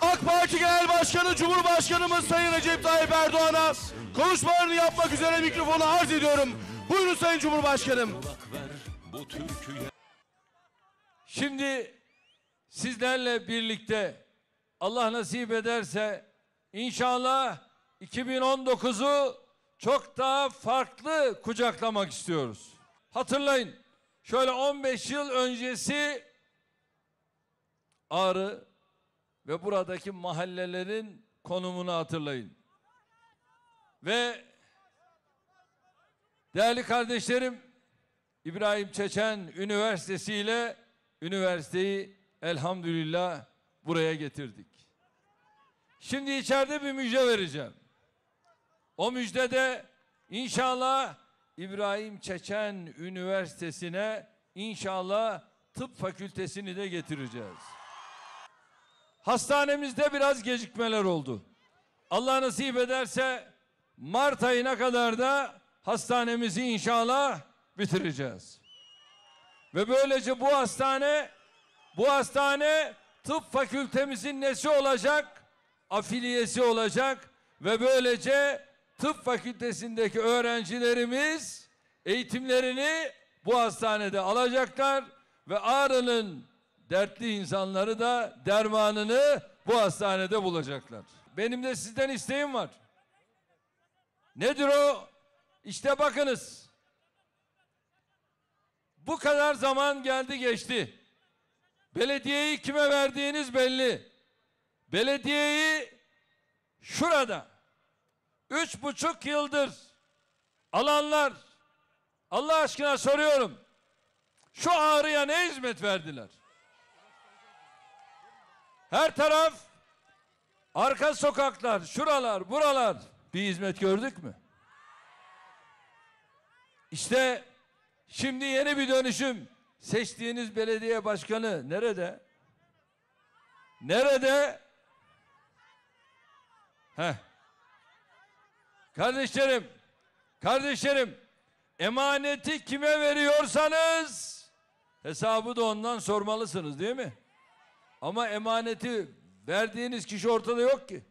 AK Parti Genel Başkanı Cumhurbaşkanımız Sayın Recep Tayyip Erdoğan'a konuşmalarını yapmak üzere mikrofonu arz ediyorum. Buyurun Sayın Cumhurbaşkanım. Şimdi sizlerle birlikte Allah nasip ederse inşallah 2019'u çok daha farklı kucaklamak istiyoruz. Hatırlayın şöyle 15 yıl öncesi Ağrı ve buradaki mahallelerin konumunu hatırlayın. Ve değerli kardeşlerim İbrahim Çeçen Üniversitesi ile üniversiteyi elhamdülillah buraya getirdik. Şimdi içeride bir müjde vereceğim. O müjdede inşallah İbrahim Çeçen Üniversitesi'ne inşallah tıp fakültesini de getireceğiz hastanemizde biraz gecikmeler oldu. Allah nasip ederse Mart ayına kadar da hastanemizi inşallah bitireceğiz. Ve böylece bu hastane bu hastane tıp fakültemizin nesi olacak? Afiliyesi olacak ve böylece tıp fakültesindeki öğrencilerimiz eğitimlerini bu hastanede alacaklar ve Ağrı'nın dertli insanları da dermanını bu hastanede bulacaklar. Benim de sizden isteğim var. Nedir o? İşte bakınız. Bu kadar zaman geldi geçti. Belediyeyi kime verdiğiniz belli. Belediyeyi şurada üç buçuk yıldır alanlar Allah aşkına soruyorum. Şu ağrıya ne hizmet verdiler? Her taraf arka sokaklar, şuralar, buralar bir hizmet gördük mü? İşte şimdi yeni bir dönüşüm. Seçtiğiniz belediye başkanı nerede? Nerede? Heh. Kardeşlerim, kardeşlerim emaneti kime veriyorsanız hesabı da ondan sormalısınız değil mi? Ama emaneti verdiğiniz kişi ortada yok ki.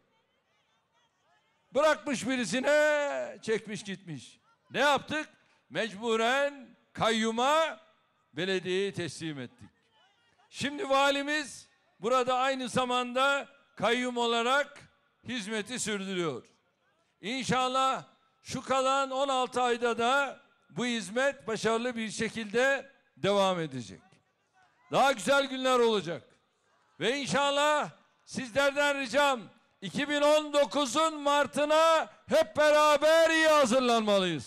Bırakmış birisine çekmiş gitmiş. Ne yaptık? Mecburen kayyuma belediyeyi teslim ettik. Şimdi valimiz burada aynı zamanda kayyum olarak hizmeti sürdürüyor. İnşallah şu kalan 16 ayda da bu hizmet başarılı bir şekilde devam edecek. Daha güzel günler olacak. Ve inşallah sizlerden ricam 2019'un Mart'ına hep beraber iyi hazırlanmalıyız.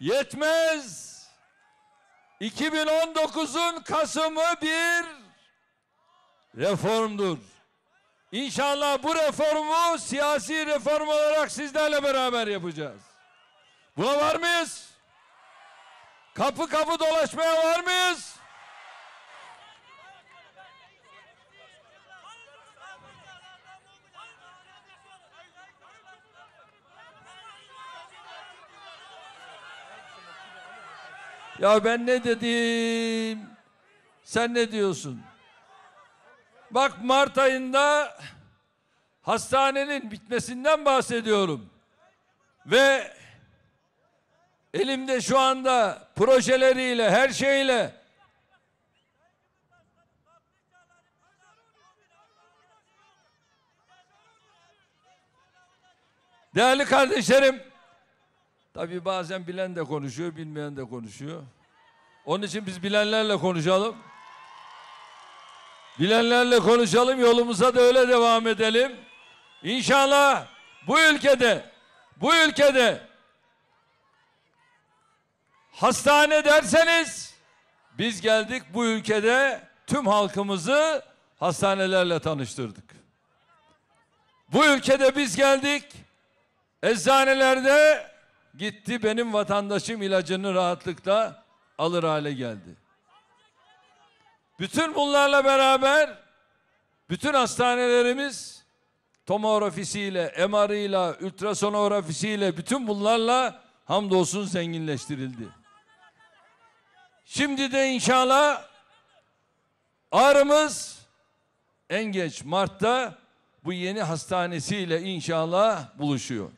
Yetmez. 2019'un Kasım'ı bir reformdur. İnşallah bu reformu siyasi reform olarak sizlerle beraber yapacağız. Buna var mıyız? Kapı kapı dolaşmaya var mıyız? Ya ben ne dedim? Sen ne diyorsun? Bak Mart ayında hastanenin bitmesinden bahsediyorum. Ve elimde şu anda projeleriyle, her şeyle Değerli kardeşlerim, Tabii bazen bilen de konuşuyor, bilmeyen de konuşuyor. Onun için biz bilenlerle konuşalım. Bilenlerle konuşalım, yolumuza da öyle devam edelim. İnşallah bu ülkede, bu ülkede hastane derseniz biz geldik bu ülkede tüm halkımızı hastanelerle tanıştırdık. Bu ülkede biz geldik eczanelerde gitti benim vatandaşım ilacını rahatlıkla alır hale geldi. Bütün bunlarla beraber bütün hastanelerimiz tomografisiyle, MR'ıyla, ultrasonografisiyle bütün bunlarla hamdolsun zenginleştirildi. Şimdi de inşallah ağrımız en geç Mart'ta bu yeni hastanesiyle inşallah buluşuyor.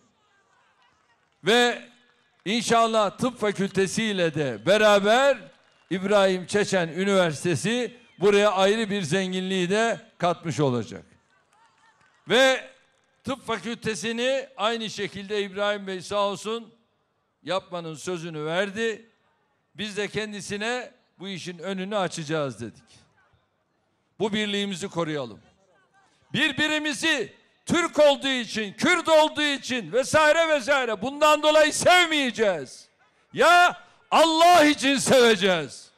Ve inşallah tıp fakültesiyle de beraber İbrahim Çeçen Üniversitesi buraya ayrı bir zenginliği de katmış olacak. Ve tıp fakültesini aynı şekilde İbrahim Bey sağ olsun yapmanın sözünü verdi. Biz de kendisine bu işin önünü açacağız dedik. Bu birliğimizi koruyalım. Birbirimizi Türk olduğu için, Kürt olduğu için vesaire vesaire bundan dolayı sevmeyeceğiz. Ya Allah için seveceğiz.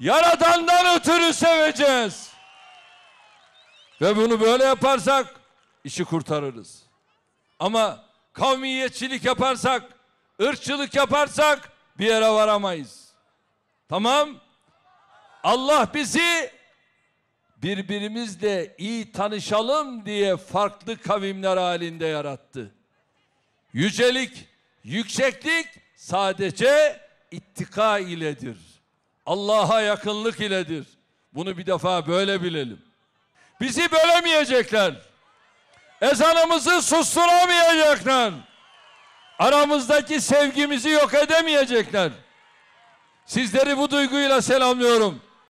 Yaradandan ötürü seveceğiz. Ve bunu böyle yaparsak işi kurtarırız. Ama kavmiyetçilik yaparsak, ırkçılık yaparsak bir yere varamayız. Tamam? Allah bizi birbirimizle iyi tanışalım diye farklı kavimler halinde yarattı. Yücelik, yükseklik sadece ittika iledir. Allah'a yakınlık iledir. Bunu bir defa böyle bilelim. Bizi bölemeyecekler. Ezanımızı susturamayacaklar. Aramızdaki sevgimizi yok edemeyecekler. Sizleri bu duyguyla selamlıyorum.